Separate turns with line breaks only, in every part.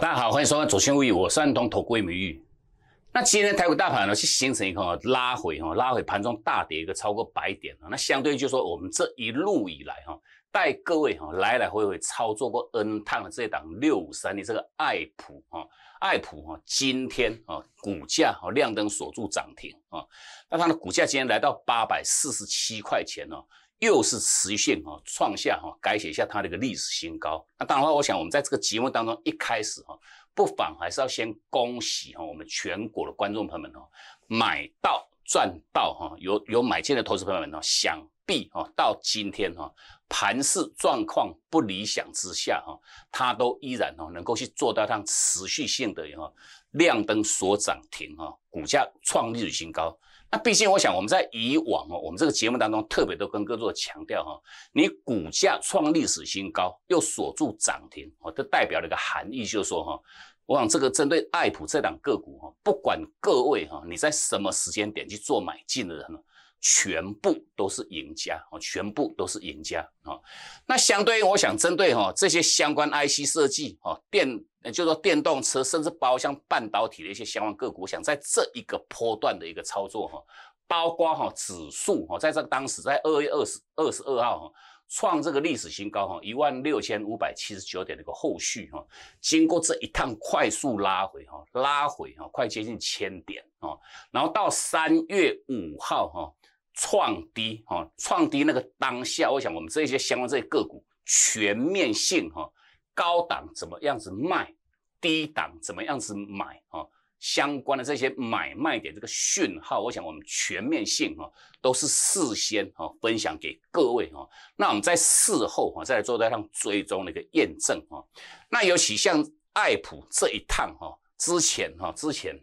大家好，欢迎收看左先未我是安东投顾美玉。那今天台股大盘呢是形成一个拉回哈，拉回盘中大跌一个超过百点那相对就说我们这一路以来哈，带各位哈来来回回操作过 n 趟的这一档六五三的这个爱普哈，爱普哈今天啊股价哈亮灯锁住涨停啊，那它的股价今天来到八百四十七块钱哦。又是持续性哈，创下哈，改写下它的一个历史新高。那当然，我想我们在这个节目当中一开始哈，不妨还是要先恭喜哈，我们全国的观众朋友们哈，买到赚到哈，有有买进的投资朋友们呢，想必哈，到今天哈，盘市状况不理想之下哈，它都依然哦，能够去做到让持续性的哈，亮灯所涨停哈，股价创历史新高。那毕竟，我想我们在以往哦，我们这个节目当中特别都跟各位强调哈，你股价创历史新高又锁住涨停哦，这代表了一个含义，就是说哈，我想这个针对爱普这档个股哈，不管各位哈，你在什么时间点去做买进的人。全部都是赢家哦，全部都是赢家啊！那相对，我想针对哈这些相关 IC 设计哦，电，就是说电动车，甚至包括像半导体的一些相关个股，想在这一个波段的一个操作哈，包括哈指数哈，在这个当时在二月二十二十二号哈创这个历史新高哈一万六千五百七十九点的一个后续哈，经过这一趟快速拉回哈，拉回哈快接近千点哦，然后到三月五号哈。创低，哈，创低那个当下，我想我们这些相关这些个股全面性，哈，高档怎么样子卖，低档怎么样子买，哈，相关的这些买卖点这个讯号，我想我们全面性，哈，都是事先哈分享给各位，哈，那我们在事后哈再来做一趟追踪的一个验证，哈，那尤其像爱普这一趟，哈，之前，哈，之前。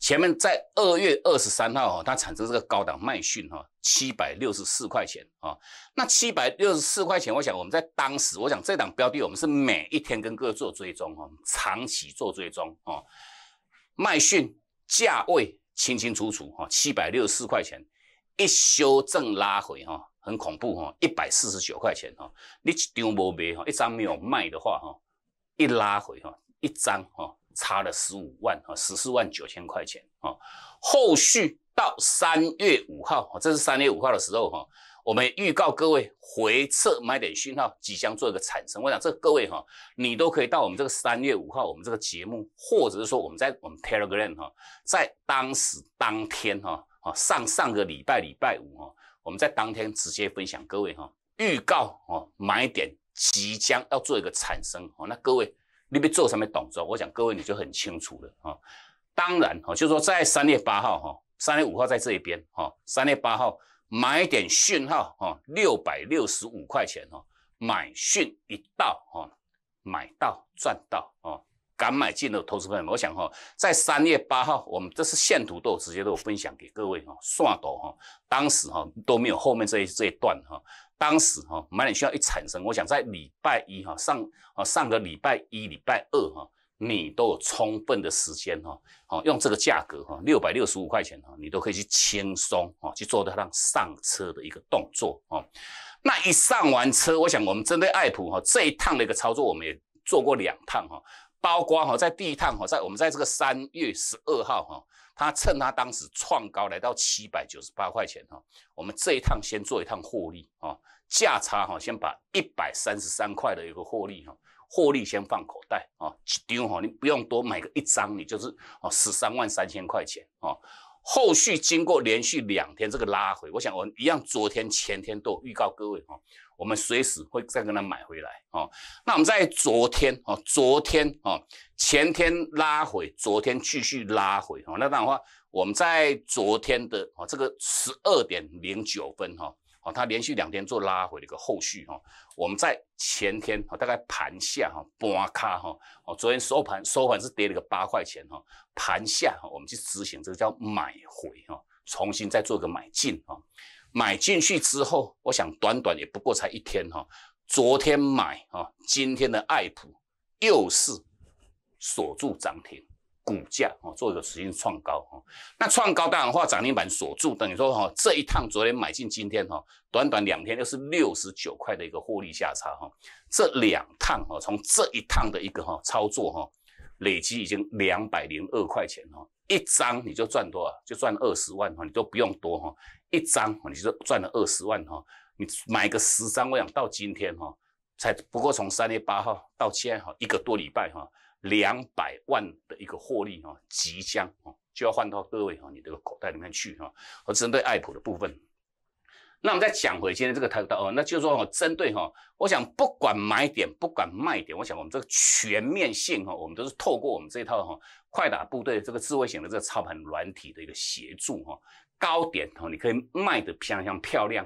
前面在二月二十三号哈，它产生这个高档卖讯哈，七百六十四块钱啊。那七百六十四块钱，我想我们在当时，我想这档标的我们是每一天跟各位做追踪哈，长期做追踪哦。卖讯价位清清楚楚哈，七百六十四块钱，一修正拉回哈，很恐怖哈，一百四十九块钱哈。你一张没卖哈，一张没有卖的话哈，一拉回哈，一张哈。差了十五万啊，十四万九千块钱啊。后续到三月五号啊，这是三月五号的时候哈，我们预告各位回撤买点讯号即将做一个产生。我想这各位哈，你都可以到我们这个三月五号我们这个节目，或者是说我们在我们 Telegram 哈，在当时当天哈，啊上上个礼拜礼拜五哈，我们在当天直接分享各位哈，预告哦买点即将要做一个产生哦，那各位。你边做什么动作，我想各位你就很清楚了啊。当然哈，就是说在三月八号哈，三月五号在这一边哈，三月八号买点讯号哈，六百六十五块钱哈，买讯一到哈，买到赚到啊，敢买进的投资朋者，我想哈，在三月八号我们这是现土豆直接都分享给各位哈，算到哈，当时哈都没有后面这一这一段哈。当时哈买点需要一产生，我想在礼拜一哈上啊上个礼拜一礼拜二哈，你都有充分的时间哈，好用这个价格哈六百六十五块钱哈，你都可以去轻松啊去做的上上车的一个动作啊。那一上完车，我想我们针对爱普哈这一趟的一个操作，我们也做过两趟哈，包括哈在第一趟哈在我们在这个三月十二号哈。他趁他当时创高来到七百九十八块钱哈，我们这一趟先做一趟获利啊，价差哈，先把一百三十三块的一个获利哈，获利先放口袋啊，丢哈，你不用多买个一张，你就是哦十三万三千块钱啊。后续经过连续两天这个拉回，我想我一样，昨天前天都预告各位哈，我们随时会再跟他买回来哦。那我们在昨天哦，昨天哦，前天拉回，昨天继续拉回哦。那当然话，我们在昨天的哦，这个十二点零九分哈。它连续两天做拉回的一个后续哈，我们在前天哈大概盘下哈，哇咔哈，哦昨天收盘收盘是跌了个八块钱哈，盘下哈我们去执行这个叫买回哈，重新再做个买进哈，买进去之后，我想短短也不过才一天哈，昨天买哈，今天的爱普又是锁住涨停。股价哦，做一个持续创高哈，那创高当然话涨停板锁住，等于说哈，这一趟昨天买进，今天哈，短短两天又是六十九块的一个获利下差哈，这两趟哈，从这一趟的一个哈操作哈，累积已经两百零二块钱哈，一张你就赚多少？就赚二十万哈，你都不用多哈，一张你就赚了二十万哈，你买个十张，我想到今天哈，才不过从三月八号到现在哈，一个多礼拜哈。两百万的一个获利哈，即将哦就要换到各位哈你这个口袋里面去哈。而针对爱普的部分，那我们再讲回今天这个谈到哦，那就是说哦，针对哈，我想不管买点不管卖点，我想我们这个全面性哈，我们都是透过我们这套哈快打部队这个智慧型的这个操盘软体的一个协助哈，高点哦你可以卖的非像漂亮。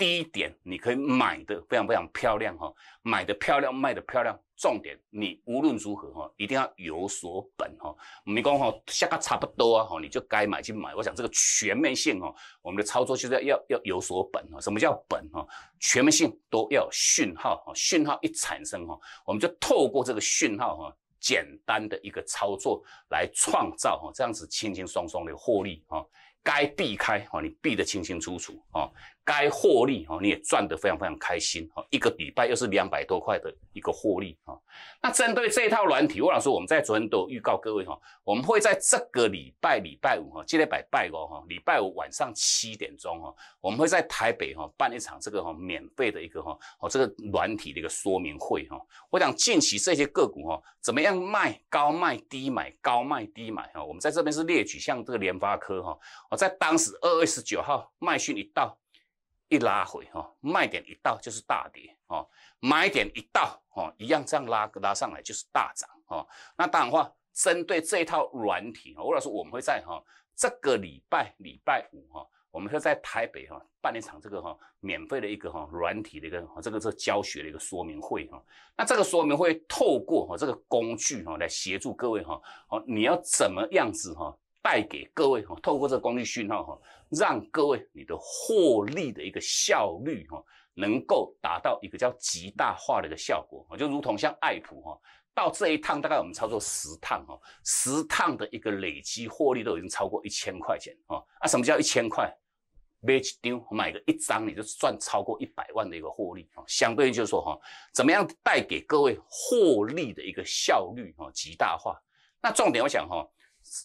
第一点，你可以买的非常非常漂亮哈，买的漂亮，卖的漂亮。重点，你无论如何哈，一定要有所本哈。没光哈，下个差不多啊，哈，你就该买就买。我想这个全面性哦，我们的操作就是要要有所本哈。什么叫本哈？全面性都要有讯号哈，讯号一产生哈，我们就透过这个讯号哈，简单的一个操作来创造哈，这样子轻轻松松的获利哈，该避开哈，你避得清清楚楚哈，该获利哦，你也赚得非常非常开心哦。一个礼拜又是两百多块的一个获利啊。那针对这一套软体，我讲说我们在昨天都预告各位哈，我们会在这个礼拜礼拜五哈，今天礼拜五哈，礼拜五晚上七点钟哈，我们会在台北哈办一场这个哈免费的一个哈哦这个软体的一个说明会哈。我想近期这些个股哈，怎么样卖高卖低买高卖低买哈，我们在这边是列举像这个联发科哈，我在当时二月十九号卖讯一到。一拉回哈，卖点一到就是大跌哦；买点一到哦，一样这样拉拉上来就是大涨哦。那当然话，针对这一套软体哦，吴老师我们会在哈这个礼拜礼拜五哈，我们会在台北哈办一场这个哈免费的一个哈软体的一个这个这教学的一个说明会哈。那这个说明会透过哈这个工具哈来协助各位哈，哦你要怎么样子哈？带给各位哈，透过这个光力讯号哈，让各位你的获利的一个效率哈，能够达到一个叫极大化的一个效果。就如同像爱普哈，到这一趟大概我们操作十趟哈，十趟的一个累积获利都已经超过一千块钱啊！啊，什么叫一千块？买一丢买个一张你就赚超过一百万的一个获利啊！相对就是说哈，怎么样带给各位获利的一个效率哈，极大化。那重点我想哈。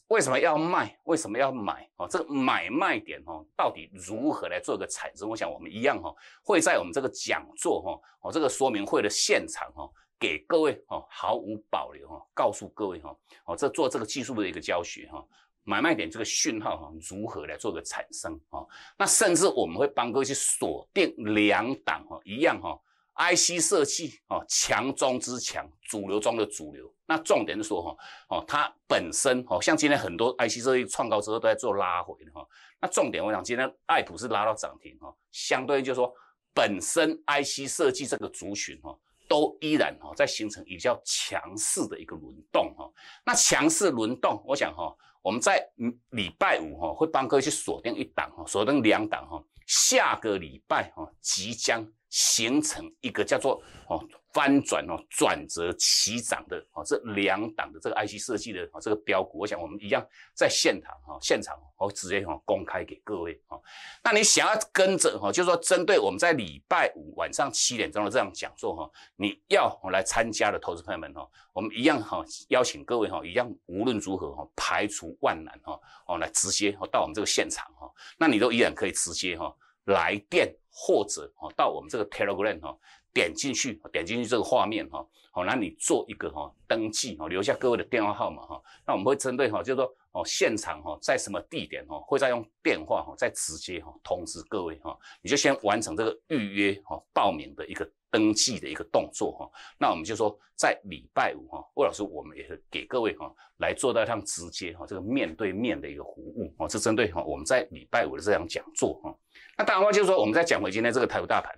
为什么要卖？为什么要买？哦，这个买卖点哦，到底如何来做个产生？我想我们一样哦，会在我们这个讲座哦，哦这个说明会的现场哦，给各位哦毫无保留哦，告诉各位哦，哦这做这个技术的一个教学哈，买卖点这个讯号哈如何来做个产生啊？那甚至我们会帮各位去锁定两档哦，一样哈。IC 设计哦，强中之强，主流中的主流。那重点是说哈，哦，它本身哦，像今天很多 IC 设计创高之后都在做拉回的哈。那重点我想今天爱普是拉到涨停哈，相对就是说，本身 IC 设计这个族群哈，都依然哈在形成比较强势的一个轮动哈。那强势轮动，我想哈，我们在礼拜五哈会帮各位去锁定一档哈，锁定两档哈。下个礼拜哈，即将形成一个叫做哦翻转哦转折起涨的哦这两档的这个 IC 设计的哦这个标股，我想我们一样在现场哈，现场我直接哈公开给各位哈。那你想要跟着哈，就是说针对我们在礼拜五晚上七点钟的这样讲座哈，你要来参加的投资朋友们哈，我们一样哈邀请各位哈，一样无论如何哈排除万难哈哦来直接到我们这个现场哈，那你都依然可以直接哈。来电或者哦，到我们这个 Telegram 哦，点进去，点进去这个画面哈，好，那你做一个哈登记哦，留下各位的电话号码哈，那我们会针对哈，就是说哦，现场哈，在什么地点哈，会再用电话哈，再直接哈通知各位哈，你就先完成这个预约哈，报名的一个登记的一个动作哈，那我们就说在礼拜五哈，魏老师我们也是给各位哈来做到一趟直接哈，这个面对面的一个服务哦，是针对哈我们在礼拜五的这堂讲座哈。那当然话就是说，我们再讲回今天这个台股大盘。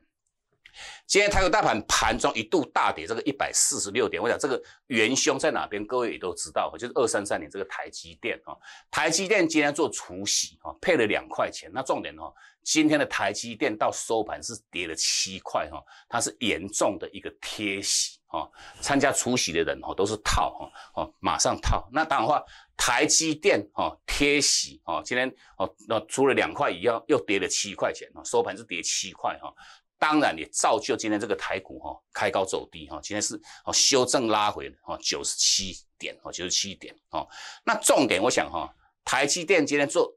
今天台股大盘盘中一度大跌，这个一百四十六点，我想这个元凶在哪边？各位也都知道就是二三三年这个台积电哈。台积电今天做除息哈，配了两块钱。那重点呢，今天的台积电到收盘是跌了七块哈，它是严重的一个贴息哈。参加除息的人哈都是套哈，哦马上套。那当然话，台积电哈贴息哈，今天哦那除了两块，以外，又跌了七块钱哈，收盘是跌七块哈。当然也造就今天这个台股哈，开高走低哈，今天是哦修正拉回的哈，九十七点哦，九十七点哦。那重点我想哈，台积电今天做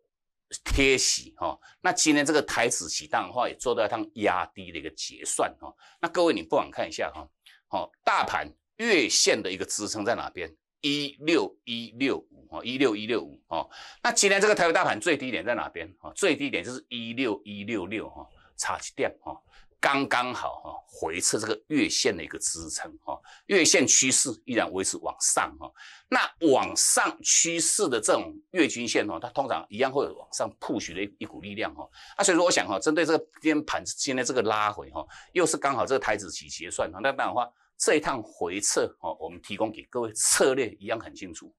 贴息哈，那今天这个台指期档的话也做到一趟压低的一个结算哈。那各位你不妨看一下哈，哦，大盘月线的一个支撑在哪边？一六一六五哦，一六一六五哦。那今天这个台湾大盘最低点在哪边？哈，最低点就是一六一六六哈，差一点哈。刚刚好哈，回撤这个月线的一个支撑哈，月线趋势依然维持往上哈。那往上趋势的这种月均线哦，它通常一样会有往上铺 h 的一一股力量哈。那所以说我想哈，针对这个今天盘现在这个拉回哈，又是刚好这个台子起结算哈。那当然的话，这一趟回撤哈，我们提供给各位策略一样很清楚，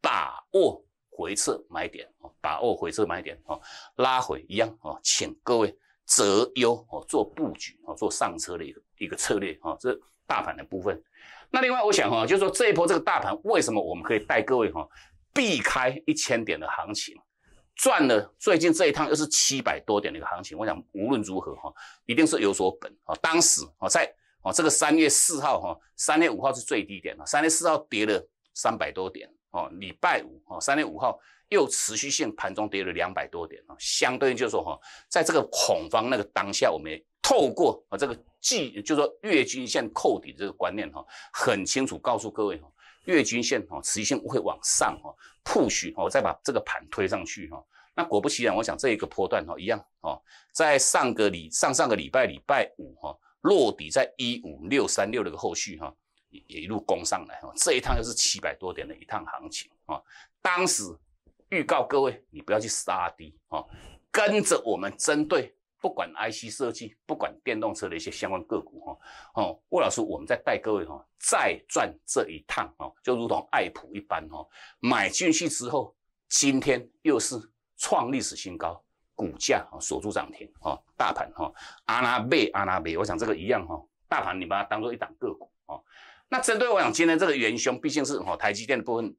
把握回撤买点，把握回撤买点哈，拉回一样哦，请各位。择优哦，做布局哦，做上车的一个一个策略啊，这大盘的部分。那另外我想哈，就是说这一波这个大盘为什么我们可以带各位哈避开一千点的行情，赚了最近这一趟又是七百多点的一个行情。我想无论如何哈，一定是有所本啊。当时啊在啊这个三月四号哈，三月五号是最低点啊，三月四号跌了三百多点。哦，礼拜五哦，三月五号又持续性盘中跌了两百多点哦，相对应就是说哈，在这个恐慌那个当下，我们透过啊这个季，就是说月均线扣底这个观念哈，很清楚告诉各位哈，月均线哈持续性会往上哈，后续我再把这个盘推上去哈，那果不其然，我想这一个波段哈一样哈，在上个礼上上个礼拜礼拜五哈，落底在一五六三六的个后续哈。也一路攻上来哈，这一趟又是七百多点的一趟行情啊！当时预告各位，你不要去杀低啊，跟着我们针对不管 IC 设计，不管电动车的一些相关个股哈。哦，魏老师，我们在带各位哈，再赚这一趟啊，就如同爱普一般哈，买进去之后，今天又是创历史新高，股价啊锁住涨停啊，大盘哈，阿拉贝阿拉贝，我想这个一样哈，大盘你把它当做一档个股啊。那针对我讲今天这个元凶毕竟是哈台积电的部分，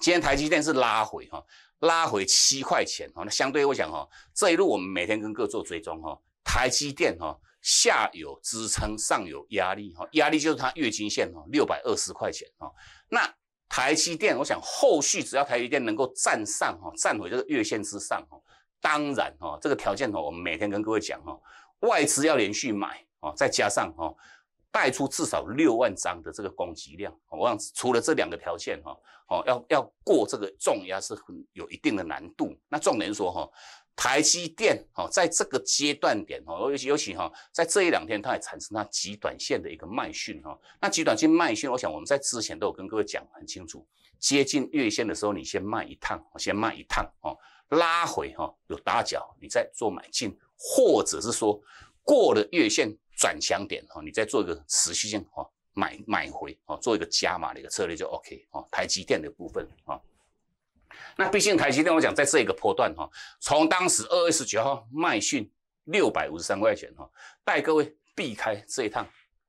今天台积电是拉回哈，拉回七块钱哈。那相对我讲哈，这一路我们每天跟各做追踪哈，台积电哈下有支撑，上有压力哈。压力就是它月均线哈六百二十块钱哈。那台积电我想后续只要台积电能够站上哈，站回这个月线之上哈，当然哈这个条件哈我们每天跟各位讲哈，外资要连续买啊，再加上哈。带出至少六万张的这个供给量，我望除了这两个条件哈，哦，要要过这个重压是很有一定的难度。那重点说哈，台积电哈，在这个阶段点哈，尤其尤其哈，在这一两天它也产生它极短线的一个卖讯哈。那极短线卖讯，我想我们在之前都有跟各位讲很清楚，接近月线的时候你先卖一趟，先卖一趟哦，拉回哈有打脚，你再做买进，或者是说过了月线。转强点哈，你再做一个持续性哈买买回哦，做一个加码的一个策略就 OK 哦。台积电的部分啊，那毕竟台积电我讲，在这一个波段哈，从当时二月十九号卖讯六百五十三块钱哈，带各位避开这一趟，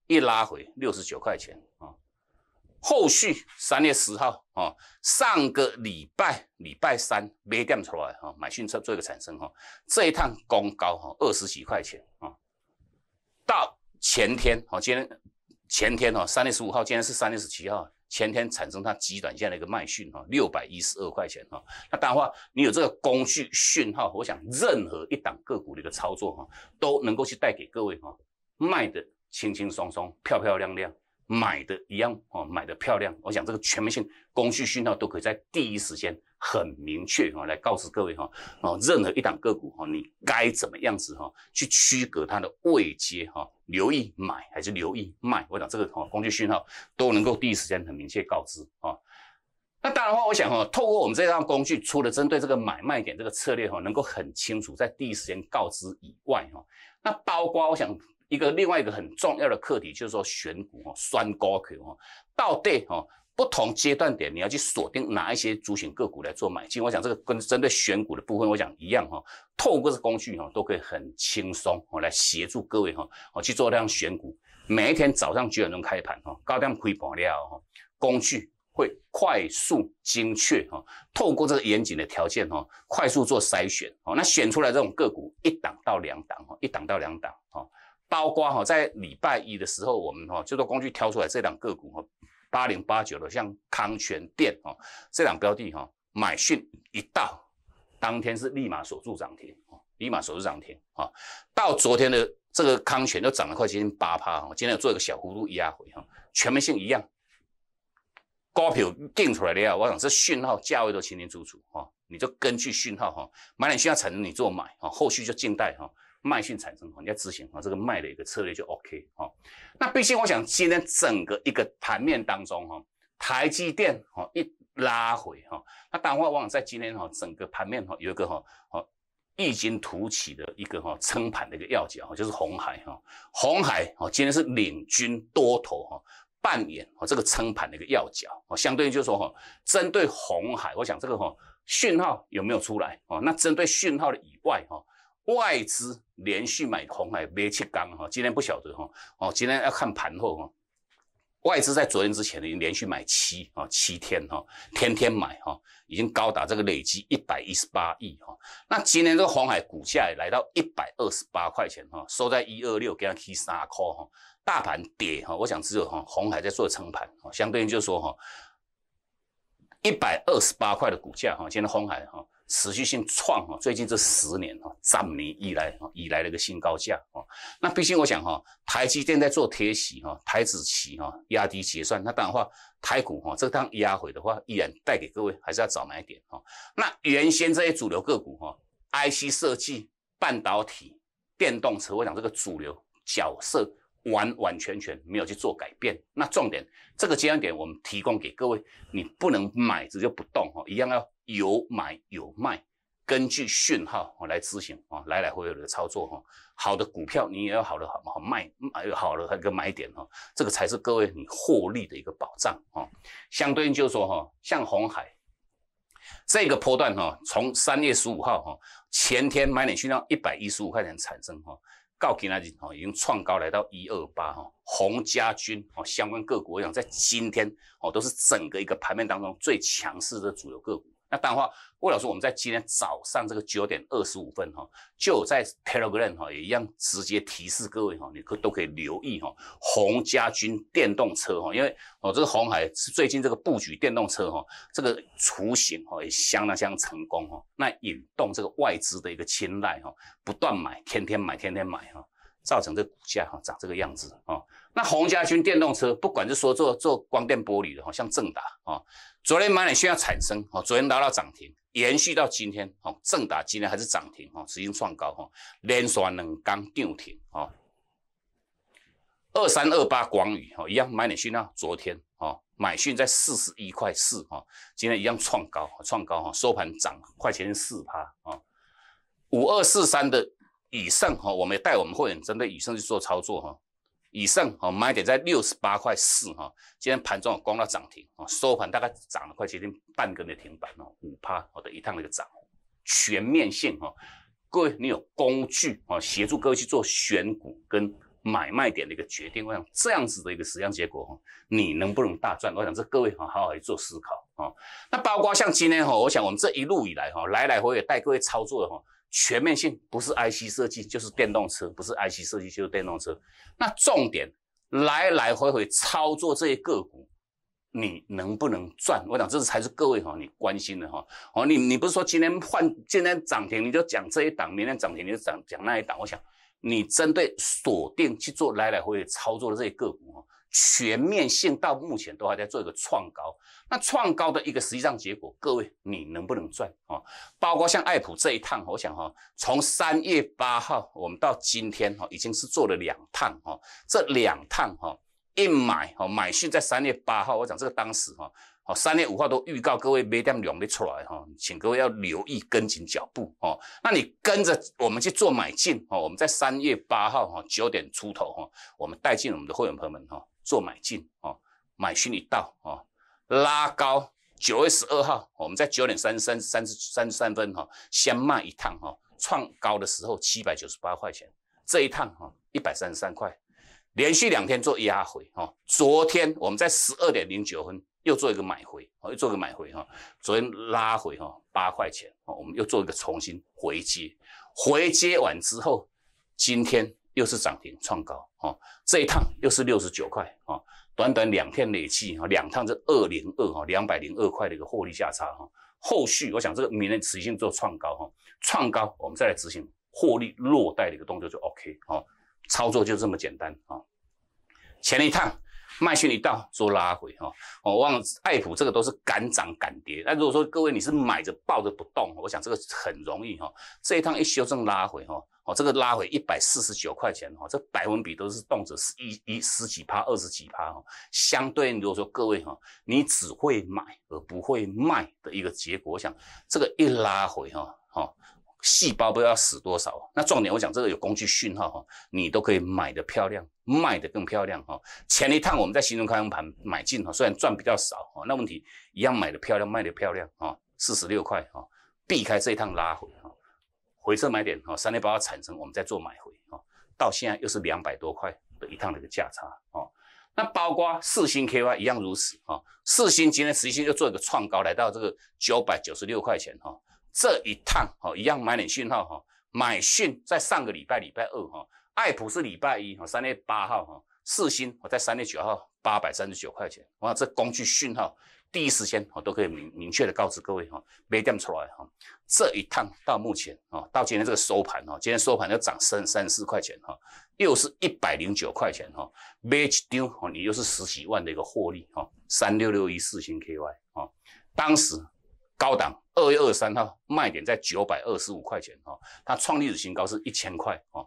一拉回六十九块钱啊，后续三月十号啊，上个礼拜礼拜三没掉出来哈，买讯车做一个产生哈，这一趟攻高哈二十几块钱啊。前天哦，今天前天哦，三月十五号，今天是三月十七号，前天产生它极短线的一个卖讯哈，六百一十二块钱哈。那当然话，你有这个工序讯号，我想任何一档个股的一个操作哈，都能够去带给各位哈，卖的轻轻松松，漂漂亮亮，买的一样哦，买的漂亮。我想这个全面性工序讯号都可以在第一时间。很明确哈，来告诉各位哈，哦，任何一档个股哈，你该怎么样子哈，去区隔它的位阶哈，留意买还是留意卖，我讲这个哈工具讯号都能够第一时间很明确告知啊。那当然的话，我想哈，透过我们这套工具，除了针对这个买卖点这个策略哈，能够很清楚在第一时间告知以外哈，那包括我想。一个另外一个很重要的课题就是说选股哦，选高票哦，到底哦不同阶段点你要去锁定哪一些主选个股来做买进？我想这个跟针对选股的部分，我想一样哈，透过这工具哈都可以很轻松哦来协助各位哈哦去做这样选股。每一天早上九点钟开盘哈，高量开盘量哈，工具会快速精确哈，透过这个严谨的条件哈，快速做筛选哦，那选出来这种个股一档到两档哦，一档到两档哦。包括哈，在礼拜一的时候，我们哈就说工具挑出来这两个股哈，八零八九的，像康泉电啊，这两标的哈，买讯一到，当天是立马锁住涨停啊，立马锁住涨停啊。到昨天的这个康泉都涨了快接近八趴哈，今天有做一个小幅度压回哈，全面性一样，高票定出来了啊，我想这讯号价位都清清楚楚啊，你就根据讯号哈，买点讯号要沉，你做买啊，后续就静待哈。卖讯产生哈，你要执行哈，这个卖的一个策略就 OK 哈。那毕竟我想今天整个一个盘面当中哈，台积电哈一拉回哈，那当然往往在今天哈整个盘面哈有一个哈哈异军突起的一个哈撑盘的一个要角哈，就是红海哈。红海哈今天是领军多头哈扮演哈这个撑盘的一个要角哈，相对应就是说哈，针对红海，我想这个哈讯号有没有出来啊？那针对讯号的以外哈。外资连续买红海没去干哈，今天不晓得哈哦，今天要看盘后哈。外资在昨天之前已经连续买七啊七天哈，天天买哈，已经高达这个累计一百一十八亿哈。那今天这个红海股价也来到一百二十八块钱哈，收在一二六，给它提三块哈。大盘跌哈，我想只有哈红海在做撑盘哈，相对应就是说哈一百二十八块的股价哈，现在红海哈。持续性创哈，最近这十年哈，占年以来哦，迎来的一个新高价哦。那毕竟我想哈，台积电在做贴息哈，台子期哈压低结算，那当然话台股哈，这趟压回的话，依然带给各位还是要早买点哈。那原先这些主流个股哈，IC 设计、半导体、电动车，我想这个主流角色完完全全没有去做改变。那重点这个阶段点我们提供给各位，你不能买，直就不动哈，一样要。有买有卖，根据讯号啊来执行啊，来来回回的操作哈。好的股票你也要好的好好卖卖，好的一个买点哈，这个才是各位你获利的一个保障啊。相对应就是说哈，像红海这个波段哈，从三月十五号哈前天买点讯到一百一十五块钱产生哈，告吉那阵哈已经创高来到一二八哈，红家军哦，相关个股一样，在今天哦都是整个一个盘面当中最强势的主流个股。那当然话，魏老师，我们在今天早上这个九点二十五分哈，就在 Telegram 哈也一样直接提示各位哈，你可都可以留意哈，红家军电动车哈，因为哦这个红海是最近这个布局电动车哈，这个雏形哈也相当相当成功哈，那引动这个外资的一个青睐哈，不断买，天天买，天天买哈，造成这股价哈涨这个样子哦。那洪家军电动车，不管是说做做光电玻璃的，好像正达啊，昨天买点讯要产生哦，昨天达到涨停，延续到今天哦，正达今天还是涨停哦，直接创高哈，连刷两根涨停啊。二三二八光宇哈，一样买点讯啊，昨天哦，买讯在四十一块四啊，今天一样创高，创高哈，收盘涨块钱四趴啊。五二四三的以盛哈，我们也带我们会员针对以盛去做操作哈。以上哦，买点在六十八块四哈，今天盘中攻到涨停哦，收盘大概涨了快接近半根的停板哦，五趴哦的一趟的一个涨，全面性哦，各位你有工具哦协助各位去做选股跟买卖点的一个决定，我想这样子的一个实际上结果哦，你能不能大赚？我想这各位好好做思考。哦。那包括像今天哈，我想我们这一路以来哈，来来回回带各位操作的哈，全面性不是 IC 设计就是电动车，不是 IC 设计就是电动车。那重点来来回回操作这些个股，你能不能赚？我想这才是各位哈你关心的哈。哦，你你不是说今天换今天涨停你就讲这一档，明天涨停你就讲讲那一档？我想你针对锁定去做来来回回操作的这些个股哈。全面性到目前都还在做一个创高，那创高的一个实际上结果，各位你能不能赚啊？包括像爱普这一趟，我想哈，从三月八号我们到今天哈，已经是做了两趟哈，这两趟哈一买哈买进在三月八号，我讲这个当时哈。好，三月五号都预告各位买点量的出来哈，请各位要留意跟紧脚步哦。那你跟着我们去做买进哦，我们在三月八号哈九点出头哈，我们带进我们的会员朋友们哈做买进哦，买讯拟到哦拉高九月十二号，我们在九点三十三三十三三分哈先卖一趟哈，创高的时候七百九十八块钱，这一趟哈一百三十三块，连续两天做压回哦。昨天我们在十二点零九分。又做一个买回啊，又做一个买回哈，昨天拉回哈八块钱啊，我们又做一个重新回接，回接完之后，今天又是涨停创高啊，这一趟又是六十九块啊，短短两天累计啊，两趟是二零二哈，两百零二块的一个获利价差哈，后续我想这个明天持续做创高哈，创高我们再来执行获利落袋的一个动作就 OK 哈，操作就这么简单啊，前一趟。卖讯一到，做拉回哈，哦，了艾普这个都是敢涨敢跌。那如果说各位你是买着抱着不动，我想这个很容易哈。这一趟一修正拉回哈，哦，这个拉回一百四十九块钱哈，这百分比都是动辄是一一十几趴、二十几趴哈。相对如果说各位哈，你只会买而不会卖的一个结果，我想这个一拉回哈，哈。细胞不知道死多少，那重点我讲这个有工具讯号哈，你都可以买的漂亮，卖的更漂亮哈。前一趟我们在新中开盘买进哈，虽然赚比较少哈，那问题一样买的漂亮，卖的漂亮啊，四十六块哈，避开这一趟拉回哈，回撤买点哈，三六八产生，我们再做买回哈，到现在又是两百多块的一趟的一个价差啊，那包括四星 KY 一样如此啊，四星今天实际就做一个创高，来到这个九百九十六块钱哈。这一趟哈，一样买点讯号哈，买讯在上个礼拜礼拜二哈，艾普是礼拜一哈，三月八号哈，四星我在三月九号八百三十九块钱，哇，这工具讯号第一时间我都可以明明确的告知各位哈，没掉出来哈。这一趟到目前啊，到今天这个收盘哈，今天收盘要涨三三十四块钱哈，又是一百零九块钱哈，一丢哈，你又是十几万的一个获利哈，三六六一四星 KY 啊，当时。高档二月二十三号卖点在九百二十五块钱哈，它创历史新高是一千块哈。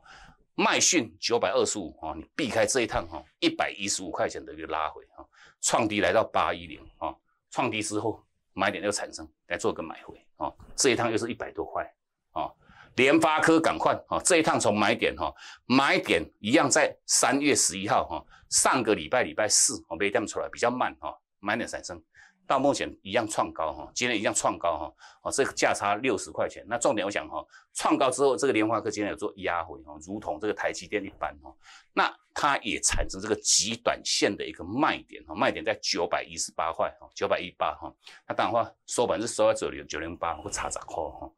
麦讯九百二十五哈，你避开这一趟哈，一百一十五块钱的就拉回哈，创低来到八一零哈，创低之后买点又产生，来做个买回啊。这一趟又是一百多块啊。联发科赶快啊，这一趟从买点哈，买点一样在三月十一号哈，上个礼拜礼拜四我没掉出来，比较慢哈，买点产生。到目前一样创高哈，今天一样创高哈，哦，这个价差六十块钱。那重点我想哈，创高之后，这个联发科今天有做压回哈，如同这个台积电一般哈，那它也产生这个极短线的一个卖点哈，卖点在九百一十八块哈，九百一八哈。那当然话，收盘是收在九零九零八，不差涨嚯哈。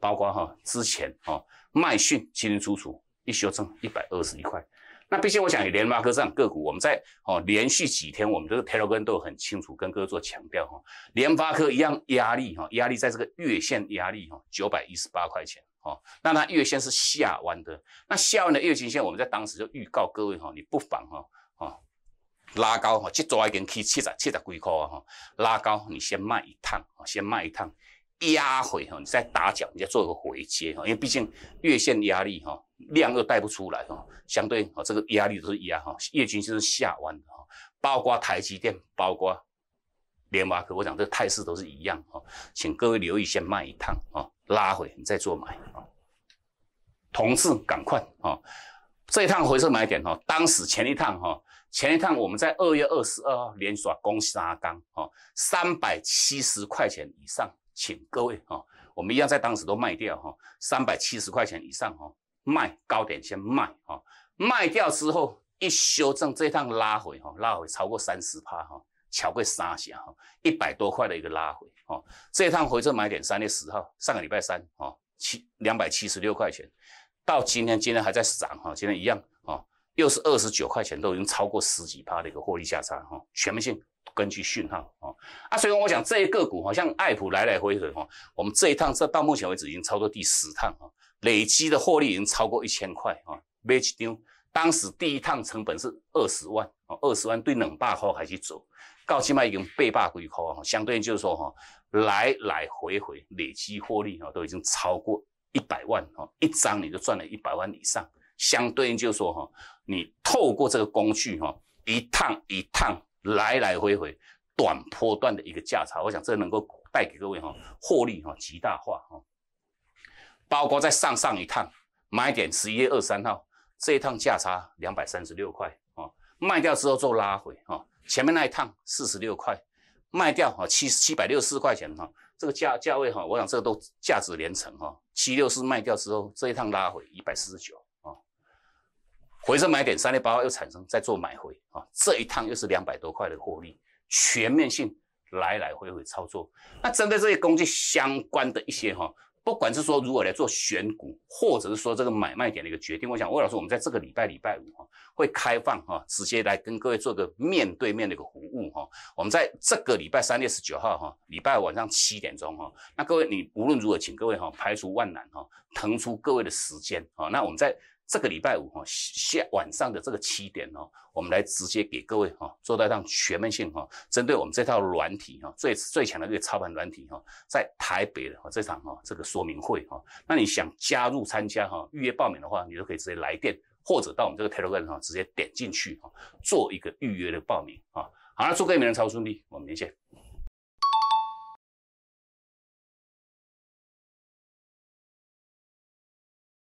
包括哈之前哈，麦讯清清楚楚一修正一百二十一块。那毕竟我想联发科这样个股，我们在哦连续几天，我们这个 Telegram 都很清楚跟各位做强调哈，联发科一样压力哈，压力在这个月线压力哈，九百一十八块钱哈，那它月线是下弯的，那下弯的月均线，我们在当时就预告各位哈，你不妨哈哦拉高哈，这抓已经去七十、七十几块啊哈，拉高你先卖一趟啊，先卖一趟。压回哈，你再打脚，你再做个回接哈，因为毕竟月线压力哈，量又带不出来哈，相对哈这个压力都是压哈，月均线是下弯的哈，包括台积电，包括联发科，我讲这个态势都是一样哈，请各位留意先卖一趟啊，拉回你再做买啊，同市赶快啊，这一趟回是买点哈，当时前一趟哈，前一趟我们在二月二十二号连耍攻沙高啊，三百七十块钱以上。请各位哈，我们一样在当时都卖掉哈，三百七十块钱以上哈，卖高点先卖哈，卖掉之后一修正，这趟拉回哈，拉回超过三十趴哈，超过三险哈，一百多块的一个拉回哈，这趟回去买点三月十号上个礼拜三哦，七两百七十六块钱，到今天今天还在涨哈，今天一样哦，又是二十九块钱，都已经超过十几趴的一个获利下差哈，全面性。根据讯号啊，啊，所以我想这一个股，好像爱普来来回回哈，我们这一趟，这到目前为止已经操作第十趟啊，累积的获利已经超过一千块啊。每一张，当时第一趟成本是二十万啊，二十万对冷坝货还去走，到起卖已经被坝亏空啊，相对应就是说哈，来来回回累积获利哈，都已经超过一百万啊，一张你就赚了一百万以上。相对应就是说哈，你透过这个工具哈，一趟一趟。来来回回，短波段的一个价差，我想这能够带给各位哈获利哈极大化哈。包括在上上一趟买点十一月二三号，这一趟价差两百三十六块啊，卖掉之后做拉回啊。前面那一趟四十六块卖掉啊七七百六十四块钱哈，这个价价位哈，我想这个都价值连城哈。七六四卖掉之后，这一趟拉回一百四十九。回撤买点三月八号又产生，在做买回啊，这一趟又是两百多块的获利，全面性来来回回操作。那针对这些工具相关的一些哈，不管是说如何来做选股，或者是说这个买卖点的一个决定，我想魏老师，我们在这个礼拜礼拜五哈会开放哈，直接来跟各位做个面对面的一个服务哈。我们在这个礼拜三月十九号哈，礼拜晚上七点钟哈，那各位你无论如何，请各位哈排除万难哈，腾出各位的时间啊，那我们在。这个礼拜五哈下晚上的这个七点哦，我们来直接给各位哈做到一趟全面性哈，针对我们这套软体哈最最强的一个操盘软体哈，在台北的这场哈这个说明会哈，那你想加入参加哈预约报名的话，你就可以直接来电或者到我们这个 Telegram 哈直接点进去哈做一个预约的报名啊。好了，祝各位每人超顺利，我们明天见。